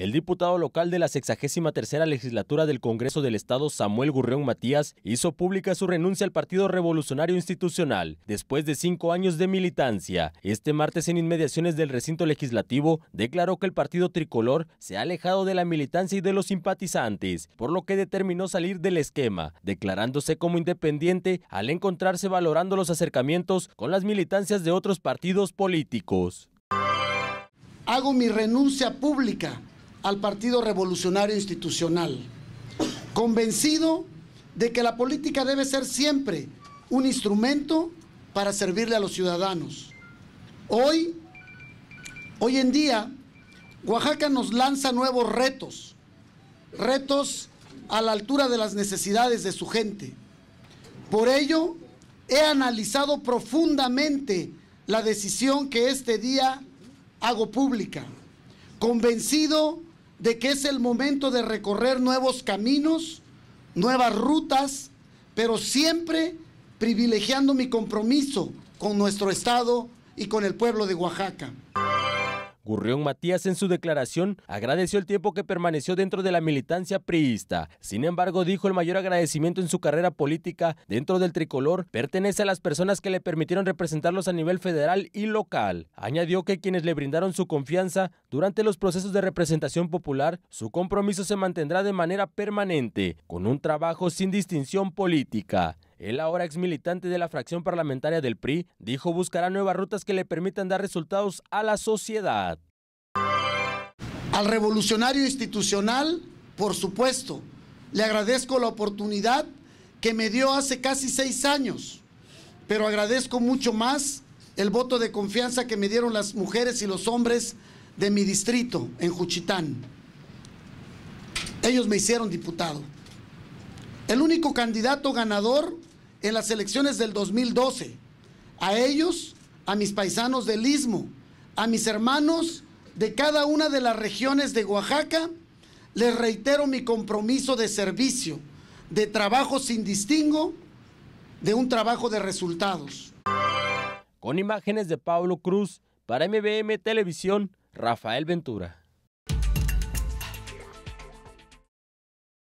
El diputado local de la 63 legislatura del Congreso del Estado, Samuel Gurreón Matías, hizo pública su renuncia al Partido Revolucionario Institucional después de cinco años de militancia. Este martes, en inmediaciones del recinto legislativo, declaró que el partido tricolor se ha alejado de la militancia y de los simpatizantes, por lo que determinó salir del esquema, declarándose como independiente al encontrarse valorando los acercamientos con las militancias de otros partidos políticos. Hago mi renuncia pública al Partido Revolucionario Institucional, convencido de que la política debe ser siempre un instrumento para servirle a los ciudadanos. Hoy, hoy en día, Oaxaca nos lanza nuevos retos, retos a la altura de las necesidades de su gente. Por ello, he analizado profundamente la decisión que este día hago pública, convencido de que es el momento de recorrer nuevos caminos, nuevas rutas, pero siempre privilegiando mi compromiso con nuestro Estado y con el pueblo de Oaxaca. Gurrión Matías en su declaración agradeció el tiempo que permaneció dentro de la militancia priista. Sin embargo, dijo el mayor agradecimiento en su carrera política dentro del tricolor pertenece a las personas que le permitieron representarlos a nivel federal y local. Añadió que quienes le brindaron su confianza durante los procesos de representación popular, su compromiso se mantendrá de manera permanente, con un trabajo sin distinción política. El ahora ex militante de la fracción parlamentaria del PRI dijo buscará nuevas rutas que le permitan dar resultados a la sociedad. Al revolucionario institucional, por supuesto, le agradezco la oportunidad que me dio hace casi seis años, pero agradezco mucho más el voto de confianza que me dieron las mujeres y los hombres de mi distrito en Juchitán. Ellos me hicieron diputado. El único candidato ganador en las elecciones del 2012. A ellos, a mis paisanos del Istmo, a mis hermanos de cada una de las regiones de Oaxaca, les reitero mi compromiso de servicio, de trabajo sin distingo, de un trabajo de resultados. Con imágenes de Pablo Cruz, para MBM Televisión, Rafael Ventura.